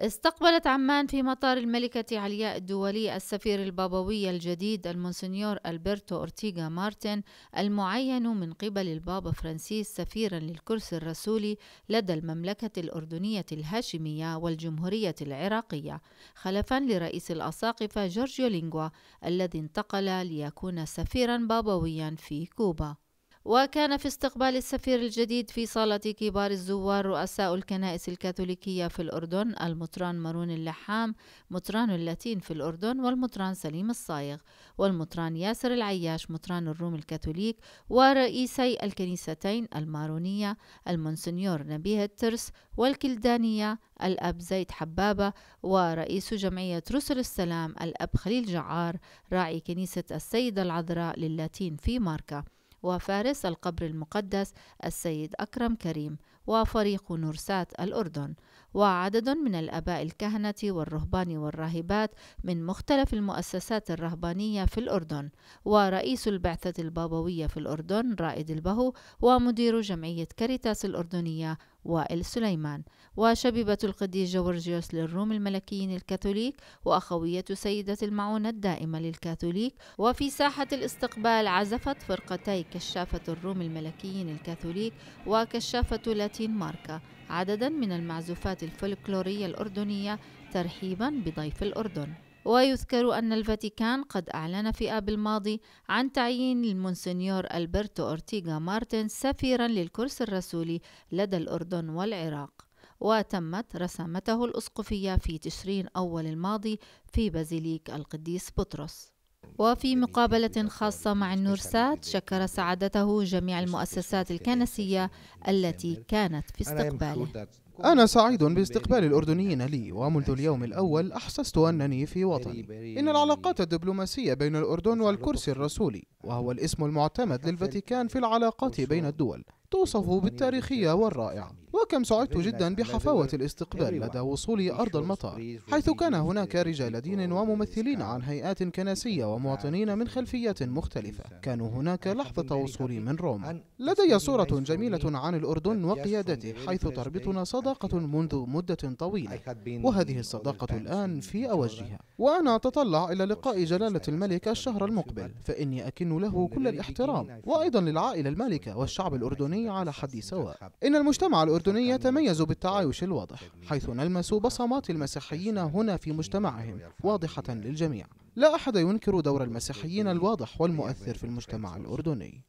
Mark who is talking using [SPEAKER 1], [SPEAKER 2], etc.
[SPEAKER 1] استقبلت عمان في مطار الملكة علياء الدولي السفير البابوي الجديد المونسنيور ألبرتو أورتيغا مارتن المعين من قبل البابا فرانسيس سفيرا للكرسي الرسولي لدى المملكة الأردنية الهاشمية والجمهورية العراقية خلفا لرئيس الأساقفة جورجيو لينغوا الذي انتقل ليكون سفيرا بابويا في كوبا وكان في استقبال السفير الجديد في صالة كبار الزوار رؤساء الكنائس الكاثوليكية في الأردن المطران مارون اللحام مطران اللاتين في الأردن والمطران سليم الصايغ والمطران ياسر العياش مطران الروم الكاثوليك ورئيسي الكنيستين المارونية المونسنيور نبيه الترس والكلدانية الأب زيد حبابة ورئيس جمعية رسل السلام الأب خليل جعار راعي كنيسة السيدة العذراء للاتين في ماركا وفارس القبر المقدس السيد أكرم كريم وفريق نورسات الأردن وعدد من الآباء الكهنة والرهبان والراهبات من مختلف المؤسسات الرهبانية في الأردن ورئيس البعثة البابوية في الأردن رائد البهو ومدير جمعية كاريتاس الأردنية وائل سليمان وشبيبة القديس جورجيوس للروم الملكيين الكاثوليك وأخوية سيدة المعونة الدائمة للكاثوليك وفي ساحة الاستقبال عزفت فرقتي كشافة الروم الملكيين الكاثوليك وكشافة لاتين ماركا عددا من المعزوفات الفولكلورية الأردنية ترحيبا بضيف الأردن ويذكر أن الفاتيكان قد أعلن في آب الماضي عن تعيين المونسنيور ألبرتو أورتيغا مارتن سفيرا للكرسي الرسولي لدى الأردن والعراق وتمت رسامته الأسقفية في تشرين أول الماضي في بازيليك القديس بطرس وفي مقابلة خاصة مع النورسات شكر سعادته جميع المؤسسات الكنسية التي كانت في استقباله
[SPEAKER 2] أنا سعيد باستقبال الأردنيين لي ومنذ اليوم الأول أحسست أنني في وطني إن العلاقات الدبلوماسية بين الأردن والكرسي الرسولي وهو الاسم المعتمد للفاتيكان في العلاقات بين الدول توصف بالتاريخية والرائعة وكم سعدت جدا بحفاوة الاستقبال لدى وصولي أرض المطار حيث كان هناك رجال دين وممثلين عن هيئات كنسية ومواطنين من خلفيات مختلفة كانوا هناك لحظة وصولي من روما لدي صورة جميلة عن الأردن وقيادته حيث تربطنا صدى صداقة منذ مدة طويلة وهذه الصداقة الآن في أوجها وأنا أتطلع إلى لقاء جلالة الملك الشهر المقبل فإني أكن له كل الاحترام وأيضا للعائلة المالكة والشعب الأردني على حد سواء إن المجتمع الأردني يتميز بالتعايش الواضح حيث نلمس بصمات المسيحيين هنا في مجتمعهم واضحة للجميع لا أحد ينكر دور المسيحيين الواضح والمؤثر في المجتمع الأردني